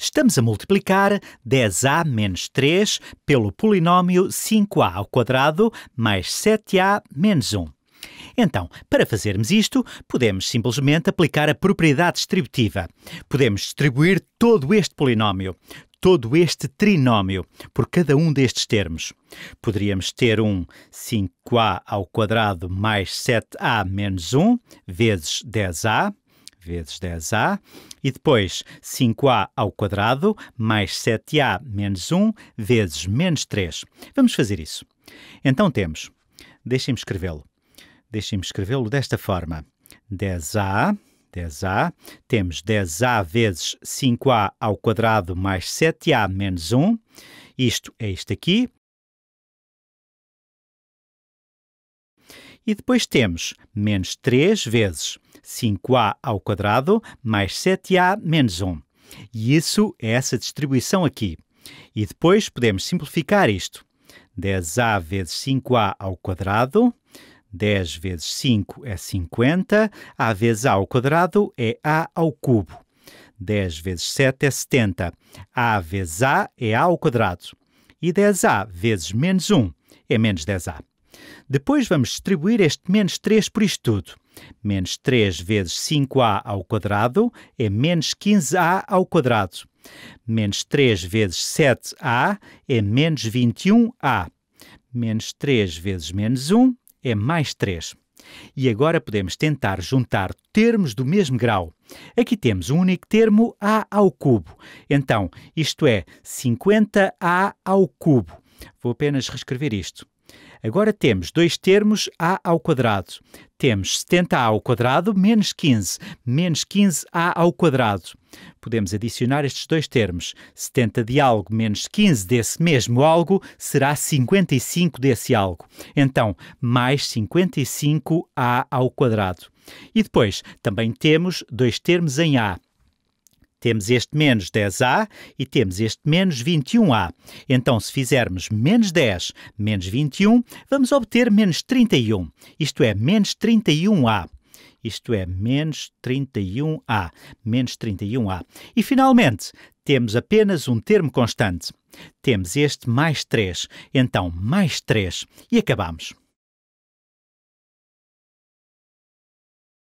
Estamos a multiplicar 10a menos 3 pelo polinómio 5a ao quadrado mais 7a menos 1. Então, para fazermos isto, podemos simplesmente aplicar a propriedade distributiva. Podemos distribuir todo este polinómio, todo este trinómio, por cada um destes termos. Poderíamos ter um 5a ao quadrado mais 7a menos 1 vezes 10a vezes 10a, e depois 5a ao quadrado mais 7a menos 1 vezes menos 3. Vamos fazer isso. Então temos, deixem-me escrevê-lo, deixem-me escrevê-lo desta forma, 10a 10a, temos 10a vezes 5a ao quadrado mais 7a menos 1, isto é isto aqui. E depois temos menos 3 vezes 5a ao quadrado mais 7a menos 1. E isso é essa distribuição aqui. E depois podemos simplificar isto. 10a vezes 5a ao quadrado 10 vezes 5 é 50, a vezes a ao quadrado é a ao cubo. 10 vezes 7 é 70, a vezes a é a ao quadrado. E 10a vezes menos 1 é menos 10a. Depois vamos distribuir este menos 3 por isto tudo. Menos 3 vezes 5a ao quadrado é menos 15a ao quadrado. Menos 3 vezes 7a é menos 21a. Menos 3 vezes menos 1 é mais 3. E agora podemos tentar juntar termos do mesmo grau. Aqui temos um único termo a ao cubo. Então, isto é 50a ao cubo. Vou apenas reescrever isto. Agora temos dois termos a ao quadrado. Temos 70a ao quadrado menos 15, menos 15a ao quadrado. Podemos adicionar estes dois termos. 70 de algo menos 15 desse mesmo algo será 55 desse algo. Então, mais 55a ao quadrado. E depois, também temos dois termos em a. Temos este menos 10a e temos este menos 21a. Então, se fizermos menos 10 menos 21, vamos obter menos 31, isto é, menos 31a isto é menos 31A, menos 31A. E finalmente, temos apenas um termo constante. Temos este mais 3, então mais 3 e acabamos.